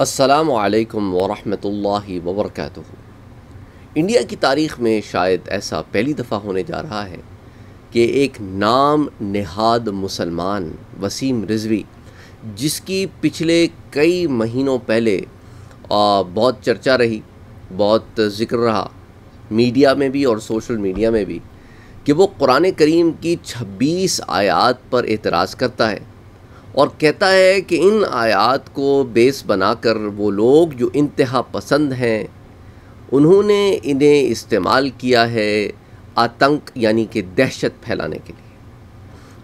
असलकम वरहि वबरक इंडिया की तारीख़ में शायद ऐसा पहली दफ़ा होने जा रहा है कि एक नाम नेहाद मुसलमान वसीम रिजवी जिसकी पिछले कई महीनों पहले बहुत चर्चा रही बहुत ज़िक्र रहा मीडिया में भी और सोशल मीडिया में भी कि वो कुरान करीम की 26 आयात पर एतराज़ करता है और कहता है कि इन आयात को बेस बनाकर वो लोग जो इंतहा पसंद हैं उन्होंने इन्हें इस्तेमाल किया है आतंक यानी कि दहशत फैलाने के लिए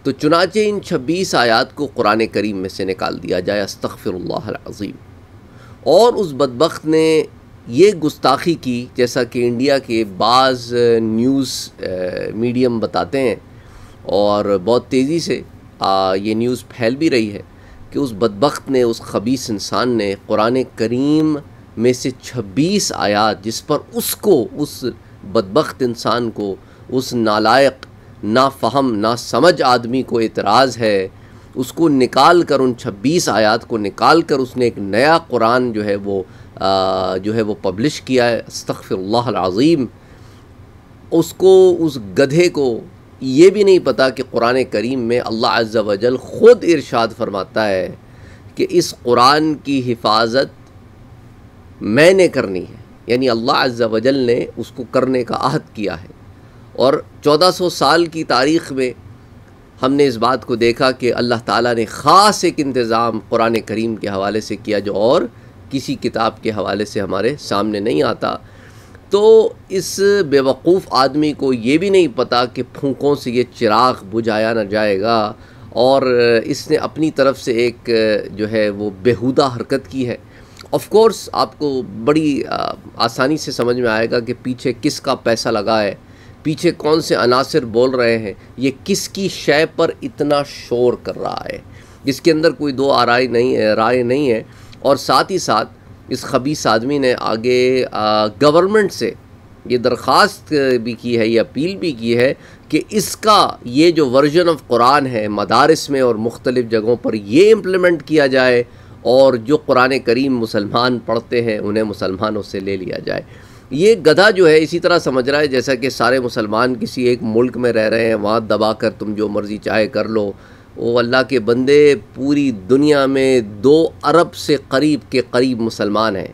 तो चुनाचे इन 26 आयात को कुरान करीम में से निकाल दिया जाए अस्तफ़िरल्लाज़ीम और उस बदबक ने ये गुस्ताखी की जैसा कि इंडिया के बाज़ न्यूज़ मीडियम बताते हैं और बहुत तेज़ी से आ, ये न्यूज़ फैल भी रही है कि उस बदबخت ने उस खबीस इंसान ने कुरान करीम में से 26 आयात जिस पर उसको उस बदबخت इंसान को उस नालायक ना फहम ना समझ आदमी को एतराज़ है उसको निकाल कर उन 26 आयात को निकाल कर उसने एक नया कुरान जो है वो आ, जो है वो पब्लिश किया है आज़ीम उसको उस गधे को ये भी नहीं पता कि कुरान करीम में अल्लाह अज़्ज़ वजल ख़ुद इरशाद फरमाता है कि इस कुरान की हिफाजत मैंने करनी है यानी अल्लाह अज़्ज़ वजल ने उसको करने का आहद किया है और 1400 साल की तारीख़ में हमने इस बात को देखा कि अल्लाह ताला ने ख़ास एक इंतज़ाम कुरान करीम के हवाले से किया जो और किसी किताब के हवाले से हमारे सामने नहीं आता तो इस बेवकूफ़ आदमी को ये भी नहीं पता कि फूकों से ये चिराग बुझाया ना जाएगा और इसने अपनी तरफ से एक जो है वो बेहुदा हरकत की है ऑफ़ कोर्स आपको बड़ी आसानी से समझ में आएगा कि पीछे किसका पैसा लगा है पीछे कौन से अनासर बोल रहे हैं ये किसकी शय पर इतना शोर कर रहा है इसके अंदर कोई दो आराय नहीं है राय नहीं है और साथ ही साथ इस खबीस आदमी ने आगे गवर्नमेंट से ये दरख्वास्त भी की है ये अपील भी की है कि इसका ये जो वर्जन ऑफ कुरान है मदारस में और मुख्तलिफ़ जगहों पर ये इम्प्लीमेंट किया जाए और जो कुरान करीम मुसलमान पढ़ते हैं उन्हें मुसलमानों से ले लिया जाए ये गधा जो है इसी तरह समझ रहा है जैसा कि सारे मुसलमान किसी एक मुल्क में रह रहे हैं वहाँ दबा कर तुम जो मर्ज़ी चाहे कर लो वो अल्लाह के बंदे पूरी दुनिया में दो अरब से करीब के करीब मुसलमान हैं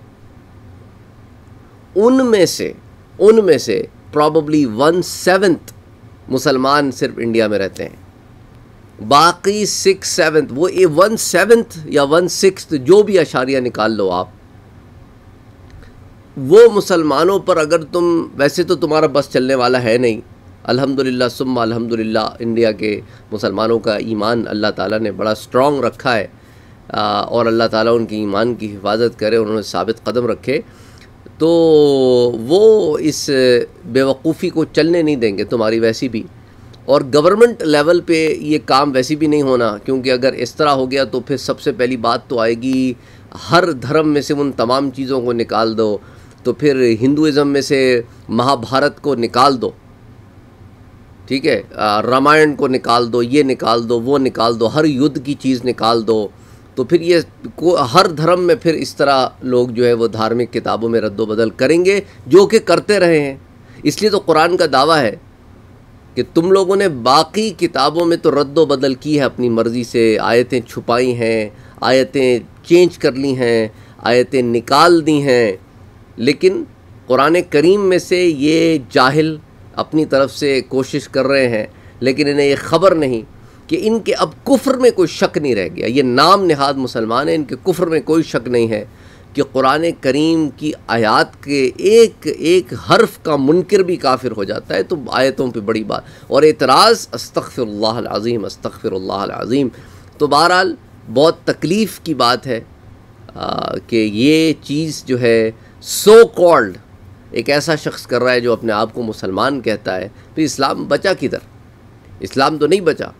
उनमें से उनमें से प्रॉब्ली वन सेवेंथ मुसलमान सिर्फ इंडिया में रहते हैं बाकी सिक्स सेवन्थ वो ए वन सेवन्थ या वन सिक्स जो भी अशारिया निकाल लो आप वो मुसलमानों पर अगर तुम वैसे तो तुम्हारा बस चलने वाला है नहीं अल्हम्दुलिल्लाह सुम्मा अल्हम्दुलिल्लाह इंडिया के मुसलमानों का ईमान अल्लाह ताला ने बड़ा स्ट्रॉन्ग रखा है और अल्लाह ताला उनकी ईमान की हिफाजत करे उन्होंने साबित कदम रखे तो वो इस बेवकूफ़ी को चलने नहीं देंगे तुम्हारी वैसी भी और गवर्नमेंट लेवल पे ये काम वैसी भी नहीं होना क्योंकि अगर इस तरह हो गया तो फिर सबसे पहली बात तो आएगी हर धर्म में से उन तमाम चीज़ों को निकाल दो तो फिर हिंदुज़म में से महाभारत को निकाल दो ठीक है रामायण को निकाल दो ये निकाल दो वो निकाल दो हर युद्ध की चीज़ निकाल दो तो फिर ये को हर धर्म में फिर इस तरह लोग जो है वो धार्मिक किताबों में रद्दोबदल करेंगे जो कि करते रहे हैं इसलिए तो कुरान का दावा है कि तुम लोगों ने बाकी किताबों में तो रद्दोबदल की है अपनी मर्ज़ी से आयतें छुपाई हैं आयतें चेंज कर ली हैं आयतें निकाल दी हैं लेकिन कुरान करीम में से ये जाहिल अपनी तरफ से कोशिश कर रहे हैं लेकिन इन्हें ये ख़बर नहीं कि इनके अब कुफ्र में कोई शक नहीं रह गया ये नाम नहाद मुसलमान हैं इनके कुफ्र में कोई शक नहीं है कि कुरान करीम की आयत के एक एक हर्फ का मुनकर भी काफिर हो जाता है तो आयतों पे बड़ी बात और एतराज़ अस्तफ़िरल्लाज़ीम अस्तफ़िरल्लाज़ीम तो बहरहाल बहुत तकलीफ़ की बात है कि ये चीज़ जो है सो कॉल्ड एक ऐसा शख्स कर रहा है जो अपने आप को मुसलमान कहता है तो इस्लाम बचा किधर इस्लाम तो नहीं बचा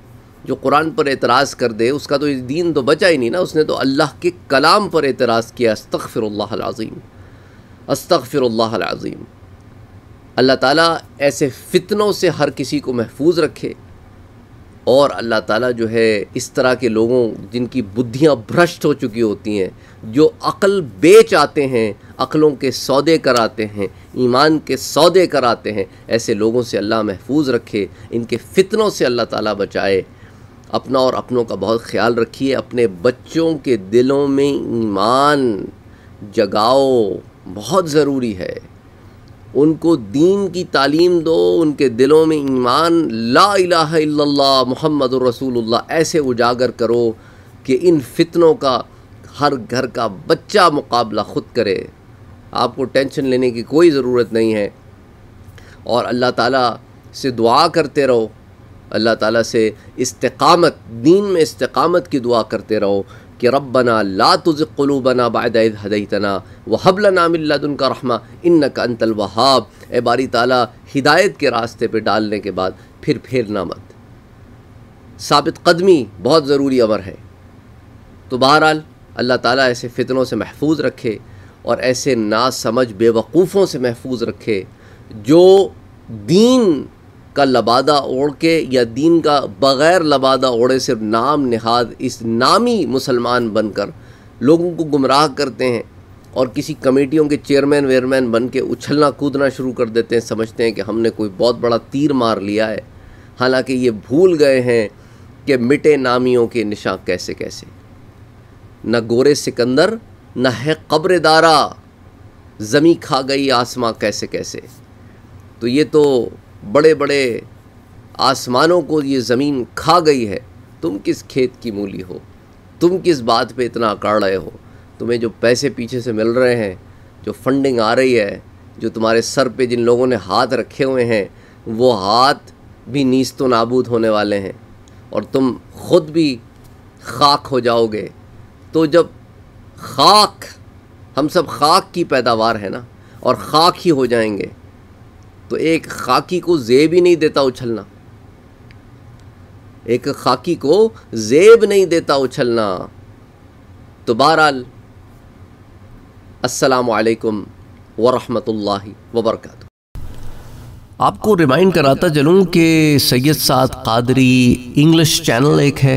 जो कुरान पर एतराज़ कर दे उसका तो दीन तो बचा ही नहीं ना उसने तो अल्लाह के कलाम पर एतराज़ किया फिर आजीम अल्लाह ताला ऐसे फितनों से हर किसी को महफूज रखे और अल्लाह ताला जो है इस तरह के लोगों जिनकी बुद्धियाँ भ्रष्ट हो चुकी होती हैं जो अक्ल बेच आते हैं अक़लों के सौदे कराते हैं ईमान के सौदे कराते हैं ऐसे लोगों से अल्लाह महफूज रखे इनके फितनों से अल्लाह ताला बचाए अपना और अपनों का बहुत ख्याल रखिए अपने बच्चों के दिलों में ईमान जगाओ बहुत ज़रूरी है उनको दीन की तालीम दो उनके दिलों में ईमान ला इलाहा मोहम्मद रसूलुल्लाह ऐसे उजागर करो कि इन फितनों का हर घर का बच्चा मुकाबला ख़ुद करे आपको टेंशन लेने की कोई ज़रूरत नहीं है और अल्लाह ताला से दुआ करते रहो अल्लाह ताला से इस्तकामत दीन में इस्तकामत की दुआ करते रहो कि रबना ला तुज़ बना बाद हदयतना व हबला नामिल्लादन का रहमा इन का अंतल वहाब ए बारी ताला हिदायत के रास्ते पर डालने के बाद फिर फेरना मत साबित कदमी बहुत ज़रूरी अमर है तो बहरहाल अल्लाह ताला ऐसे फ़ितनों से महफूज रखे और ऐसे नासमझ बेवकूफ़ों से महफूज रखे जो दीन का लबादा ओढ़ के या दीन का बग़ैर लबादा ओढ़े सिर्फ नाम नहाद इस नामी मुसलमान बनकर लोगों को गुमराह करते हैं और किसी कमेटियों के चेयरमैन वेयरमैन बन के उछलना कूदना शुरू कर देते हैं समझते हैं कि हमने कोई बहुत बड़ा तीर मार लिया है हालांकि ये भूल गए हैं कि मिटे नामियों के निशा कैसे कैसे न गोरे सिकंदर न है कब्र दारा ज़मी खा गई आसमां कैसे कैसे तो ये तो बड़े बड़े आसमानों को ये ज़मीन खा गई है तुम किस खेत की मूली हो तुम किस बात पे इतना अकड़ रहे हो तुम्हें जो पैसे पीछे से मिल रहे हैं जो फंडिंग आ रही है जो तुम्हारे सर पे जिन लोगों ने हाथ रखे हुए हैं वो हाथ भी नीस तो नाबूद होने वाले हैं और तुम खुद भी खाक हो जाओगे तो जब खाक हम सब खाक की पैदावार है ना और खाक ही हो जाएंगे तो एक खाकी को जेब ही नहीं देता उछलना एक खाकी को जेब नहीं देता उछलना तो बहरहाल असलकम वरहमल वबरक आपको रिमाइंड कराता चलूँ कि सैयद साद कादरी इंग्लिश चैनल एक है